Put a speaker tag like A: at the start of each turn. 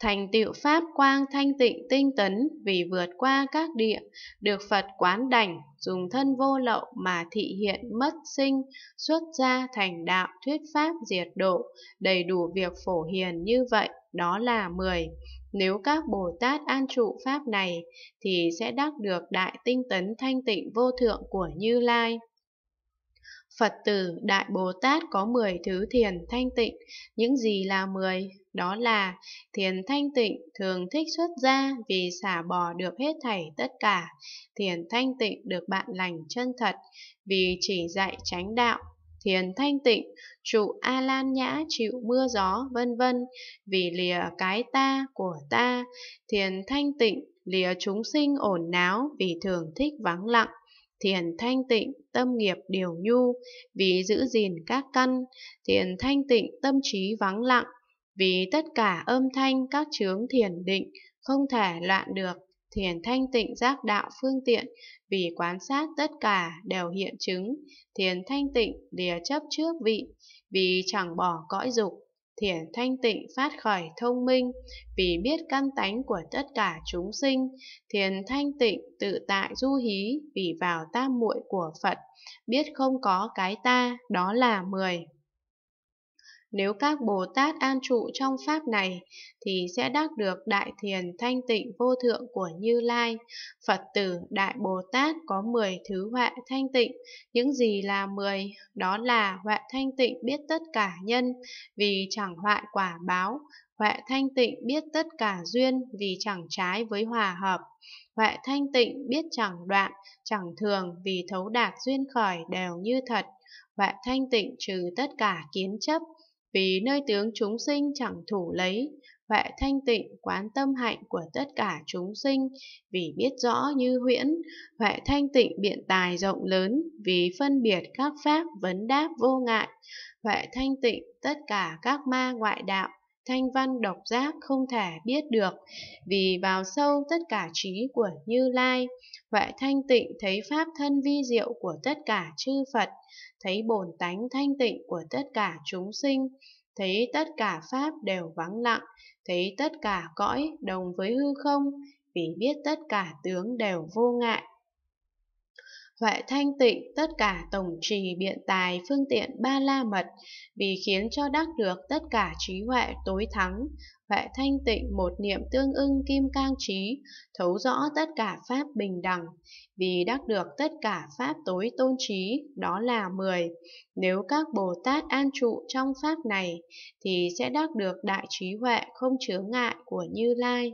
A: Thành tựu Pháp quang thanh tịnh tinh tấn vì vượt qua các địa, được Phật quán đảnh, dùng thân vô lậu mà thị hiện mất sinh, xuất gia thành đạo thuyết Pháp diệt độ, đầy đủ việc phổ hiền như vậy, đó là mười Nếu các Bồ Tát an trụ Pháp này, thì sẽ đắc được đại tinh tấn thanh tịnh vô thượng của Như Lai. Phật tử Đại Bồ Tát có 10 thứ thiền thanh tịnh, những gì là 10? Đó là thiền thanh tịnh thường thích xuất ra vì xả bỏ được hết thảy tất cả, thiền thanh tịnh được bạn lành chân thật vì chỉ dạy tránh đạo, thiền thanh tịnh, trụ A Lan nhã chịu mưa gió vân vân, vì lìa cái ta của ta, thiền thanh tịnh lìa chúng sinh ổn náo vì thường thích vắng lặng thiền thanh tịnh, tâm nghiệp điều nhu, vì giữ gìn các căn, thiền thanh tịnh, tâm trí vắng lặng, vì tất cả âm thanh các chướng thiền định không thể loạn được, thiền thanh tịnh giác đạo phương tiện, vì quan sát tất cả đều hiện chứng, thiền thanh tịnh lìa chấp trước vị, vì chẳng bỏ cõi dục, thiền thanh tịnh phát khởi thông minh, vì biết căn tánh của tất cả chúng sinh, thiền thanh tịnh tự tại du hí vì vào tam muội của Phật, biết không có cái ta, đó là mười nếu các Bồ Tát an trụ trong Pháp này, thì sẽ đắc được đại thiền thanh tịnh vô thượng của Như Lai. Phật tử Đại Bồ Tát có 10 thứ huệ thanh tịnh. Những gì là 10? Đó là huệ thanh tịnh biết tất cả nhân, vì chẳng hoại quả báo. Huệ thanh tịnh biết tất cả duyên, vì chẳng trái với hòa hợp. Huệ thanh tịnh biết chẳng đoạn, chẳng thường vì thấu đạt duyên khởi đều như thật. Huệ thanh tịnh trừ tất cả kiến chấp, vì nơi tướng chúng sinh chẳng thủ lấy, huệ thanh tịnh quán tâm hạnh của tất cả chúng sinh, vì biết rõ như huyễn, huệ thanh tịnh biện tài rộng lớn, vì phân biệt các pháp vấn đáp vô ngại, huệ thanh tịnh tất cả các ma ngoại đạo, thanh văn độc giác không thể biết được, vì vào sâu tất cả trí của Như Lai. Vậy thanh tịnh thấy pháp thân vi diệu của tất cả chư Phật, thấy bổn tánh thanh tịnh của tất cả chúng sinh, thấy tất cả pháp đều vắng lặng, thấy tất cả cõi đồng với hư không, vì biết tất cả tướng đều vô ngại. Huệ thanh tịnh tất cả tổng trì biện tài phương tiện ba la mật, vì khiến cho đắc được tất cả trí huệ tối thắng. Huệ thanh tịnh một niệm tương ưng kim cang trí, thấu rõ tất cả pháp bình đẳng, vì đắc được tất cả pháp tối tôn trí, đó là mười. Nếu các Bồ Tát an trụ trong pháp này, thì sẽ đắc được đại trí huệ không chướng ngại của Như Lai.